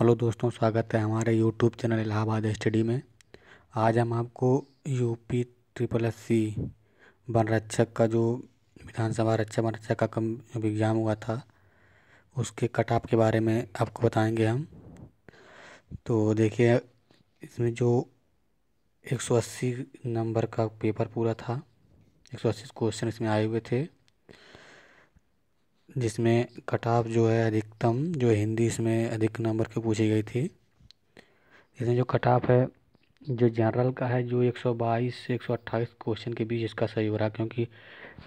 hello दोस्तों स्वागत है हमारे यूट्यूब चैनल इलाहाबाद स्टडी में आज हम आपको यूपी ट्रिपल एस सी वन रक्षक का जो विधानसभा रक्षा वन रक्षक का कम एग्ज़ाम हुआ था उसके कट ऑफ के बारे में आपको बताएंगे हम तो देखिए इसमें जो 180 नंबर का पेपर पूरा था 180 क्वेश्चन इसमें आए हुए थे जिसमें कटाव जो है अधिकतम जो हिंदी इसमें अधिक नंबर की पूछी गई थी इसमें जो कटाव है जो जनरल का है जो 122 से 128 क्वेश्चन के बीच इसका सही हो रहा क्योंकि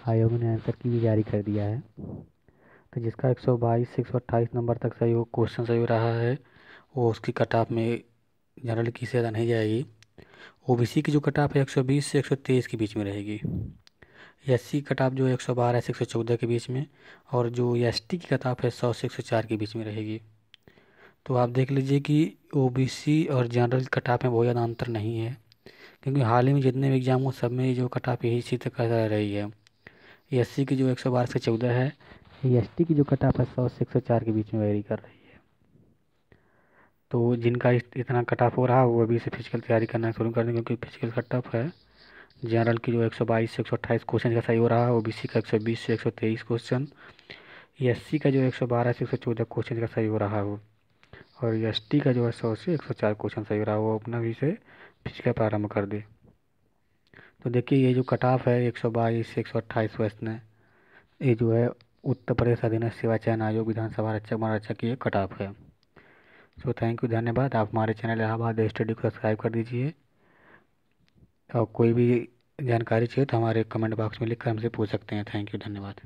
आयोग ने आंसर की भी जारी कर दिया है तो जिसका 122 से 128 नंबर तक सही हो क्वेश्चन सही हो रहा है वो उसकी कटाप में जनरल की से नहीं जाएगी ओबीसी की जो कटाप है 120 से 123 के बीच में रहेगी एस सी कटाप जो है एक सौ बारह से एक सौ चौदह के बीच में और जो एस टी की कटाप है सौ से एक सौ चार के बीच में रहेगी तो आप देख लीजिए कि ओ बी सी और जनरल कटाप में बहुत ज़्यादा अंतर नहीं है क्योंकि हाल ही में जितने भी एग्ज़ाम हो सब में जो कटाप यही चीज़ कर रही है एस सी की जो एक सौ बारह से चौदह है एस टी की जो कटाप है सौ से एक सौ चार के बीच में वेरी कर रही है तो जिनका इतना कटाप हो रहा है वो अभी से फिजिकल तैयारी करना शुरू कर दें क्योंकि फिजिकल कट है जनरल की जो 122 से 128 क्वेश्चन का सही हो रहा है ओबीसी का 120 से 123 क्वेश्चन एससी का जो 112 से 114 क्वेश्चन का सही हो रहा है और एसटी का जो है सौ से 104 क्वेश्चन सही हो रहा है वो अपना भी से फिजिकल प्रारंभ कर दे तो देखिए ये जो कट ऑफ है 122 से 128 क्वेश्चन है ये जो है उत्तर प्रदेश अधीन सेवा चयन आयोग विधानसभा रक्षक महाराक्षक की कट ऑफ है सो थैंक यू धन्यवाद आप हमारे चैनल इलाहाबाद स्टडी को सब्सक्राइब कर दीजिए और कोई भी जानकारी चाहिए तो हमारे कमेंट बॉक्स में लिख कर हमसे पूछ सकते हैं थैंक यू धन्यवाद